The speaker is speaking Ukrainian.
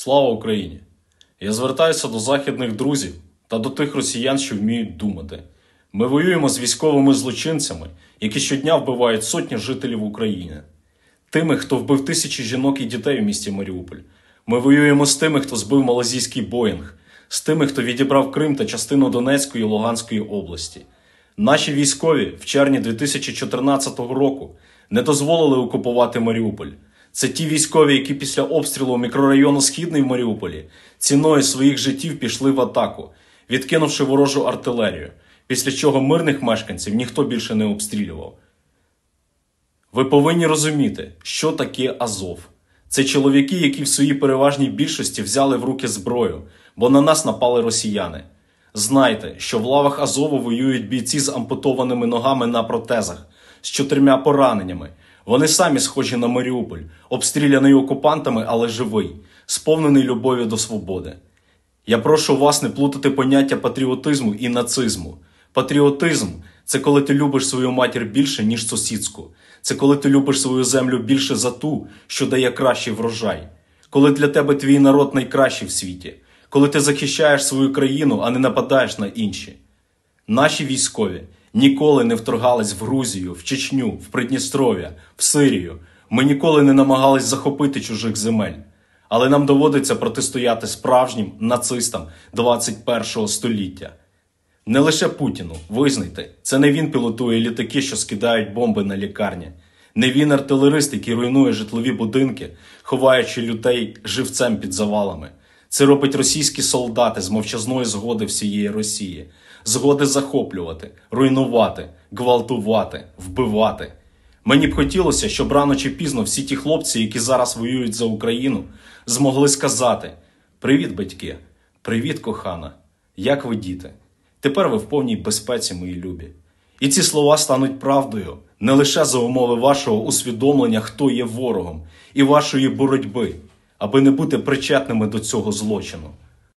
Слава Україні! Я звертаюся до західних друзів та до тих росіян, що вміють думати. Ми воюємо з військовими злочинцями, які щодня вбивають сотні жителів України, тими, хто вбив тисячі жінок і дітей у місті Маріуполь. Ми воюємо з тими, хто збив малазійський Боїнг, з тими, хто відібрав Крим та частину Донецької і Луганської області. Наші військові в червні 2014 року не дозволили окупувати Маріуполь. Це ті військові, які після обстрілу мікрорайону Східний в Маріуполі ціною своїх життів пішли в атаку, відкинувши ворожу артилерію, після чого мирних мешканців ніхто більше не обстрілював. Ви повинні розуміти, що таке Азов. Це чоловіки, які в своїй переважній більшості взяли в руки зброю, бо на нас напали росіяни. Знайте, що в лавах Азову воюють бійці з ампутованими ногами на протезах, з чотирма пораненнями. Вони самі схожі на Маріуполь, обстріляний окупантами, але живий, сповнений любові до свободи. Я прошу вас не плутати поняття патріотизму і нацизму. Патріотизм це коли ти любиш свою матір більше, ніж сусідську. Це коли ти любиш свою землю більше за ту, що дає кращий врожай, коли для тебе твій народ найкращий в світі, коли ти захищаєш свою країну, а не нападаєш на інші. Наші військові ніколи не вторгались в Грузію, в Чечню, в Придністров'я, в Сирію. Ми ніколи не намагались захопити чужих земель. Але нам доводиться протистояти справжнім нацистам 21 століття. Не лише Путіну, визнайте, це не він пілотує літаки, що скидають бомби на лікарні, не він артилерист, який руйнує житлові будинки, ховаючи людей живцем під завалами. Це робить російські солдати з мовчазної згоди всієї Росії згоди захоплювати, руйнувати, гвалтувати, вбивати. Мені б хотілося, щоб рано чи пізно всі ті хлопці, які зараз воюють за Україну, змогли сказати: Привіт, батьки, привіт, кохана! Як ви діти? Тепер ви в повній безпеці, мої любі. І ці слова стануть правдою не лише за умови вашого усвідомлення, хто є ворогом, і вашої боротьби, аби не бути причетними до цього злочину.